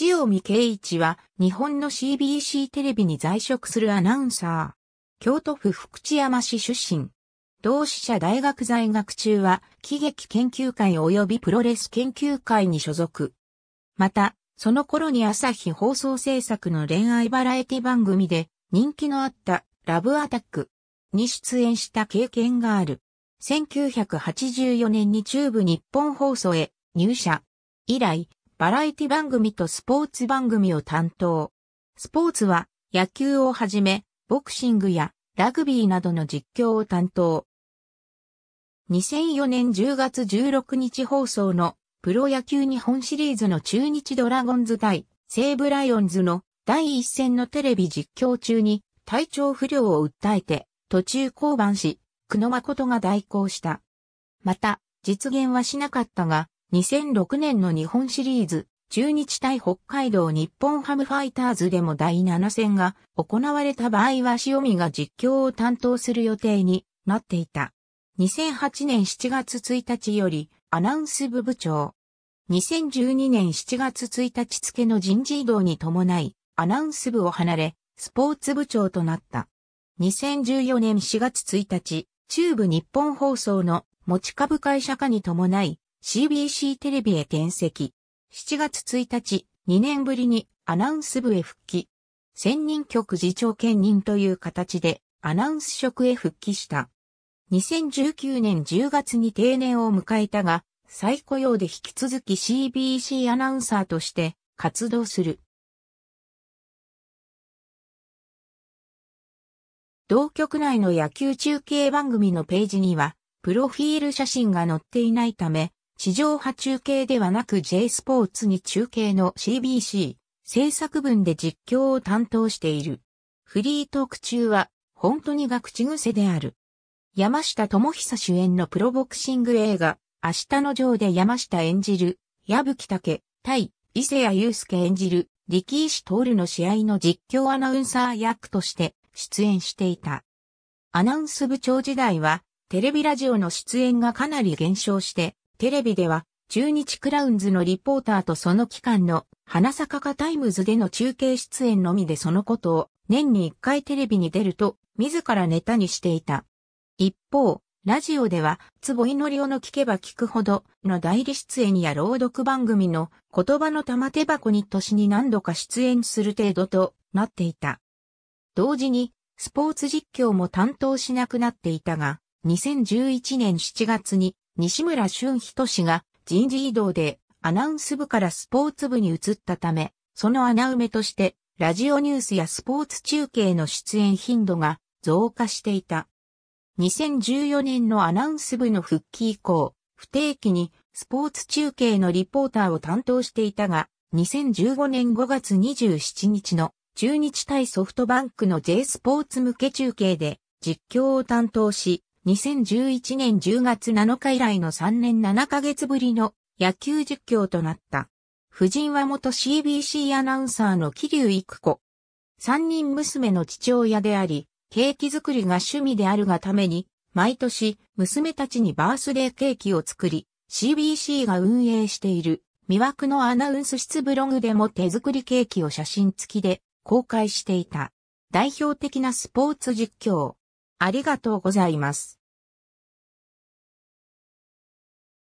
塩見圭一は日本の CBC テレビに在職するアナウンサー。京都府福知山市出身。同志社大学在学中は喜劇研究会及びプロレス研究会に所属。また、その頃に朝日放送制作の恋愛バラエティ番組で人気のあったラブアタックに出演した経験がある。1984年に中部日本放送へ入社。以来、バラエティ番組とスポーツ番組を担当。スポーツは野球をはじめ、ボクシングやラグビーなどの実況を担当。2004年10月16日放送のプロ野球日本シリーズの中日ドラゴンズ対西武ライオンズの第一戦のテレビ実況中に体調不良を訴えて途中降板し、久野誠が代行した。また、実現はしなかったが、2006年の日本シリーズ、中日対北海道日本ハムファイターズでも第7戦が行われた場合は塩見が実況を担当する予定になっていた。2008年7月1日よりアナウンス部部長。2012年7月1日付の人事異動に伴いアナウンス部を離れスポーツ部長となった。2014年4月1日、中部日本放送の持ち株会社化に伴い、CBC テレビへ転籍。7月1日、2年ぶりにアナウンス部へ復帰。専任局次長兼任という形でアナウンス職へ復帰した。2019年10月に定年を迎えたが、再雇用で引き続き CBC アナウンサーとして活動する。同局内の野球中継番組のページには、プロフィール写真が載っていないため、地上波中継ではなく J スポーツに中継の CBC、制作分で実況を担当している。フリートーク中は、本当にが口癖である。山下智久主演のプロボクシング映画、明日の城で山下演じる、矢吹武、対、伊勢谷祐介演じる、力石徹の試合の実況アナウンサー役として出演していた。アナウンス部長時代は、テレビラジオの出演がかなり減少して、テレビでは、中日クラウンズのリポーターとその期間の花坂かタイムズでの中継出演のみでそのことを年に一回テレビに出ると自らネタにしていた。一方、ラジオでは、坪井のりおの聞けば聞くほどの代理出演や朗読番組の言葉の玉手箱に年に何度か出演する程度となっていた。同時に、スポーツ実況も担当しなくなっていたが、2011年7月に西村俊人氏が人事異動でアナウンス部からスポーツ部に移ったため、その穴埋めとして、ラジオニュースやスポーツ中継の出演頻度が増加していた。2014年のアナウンス部の復帰以降、不定期にスポーツ中継のリポーターを担当していたが、2015年5月27日の中日対ソフトバンクの J スポーツ向け中継で実況を担当し、2011年10月7日以来の3年7ヶ月ぶりの野球実況となった。夫人は元 CBC アナウンサーの桐生育子。三人娘の父親であり、ケーキ作りが趣味であるがために、毎年娘たちにバースデーケーキを作り、CBC が運営している魅惑のアナウンス室ブログでも手作りケーキを写真付きで公開していた。代表的なスポーツ実況。ありがとうございます。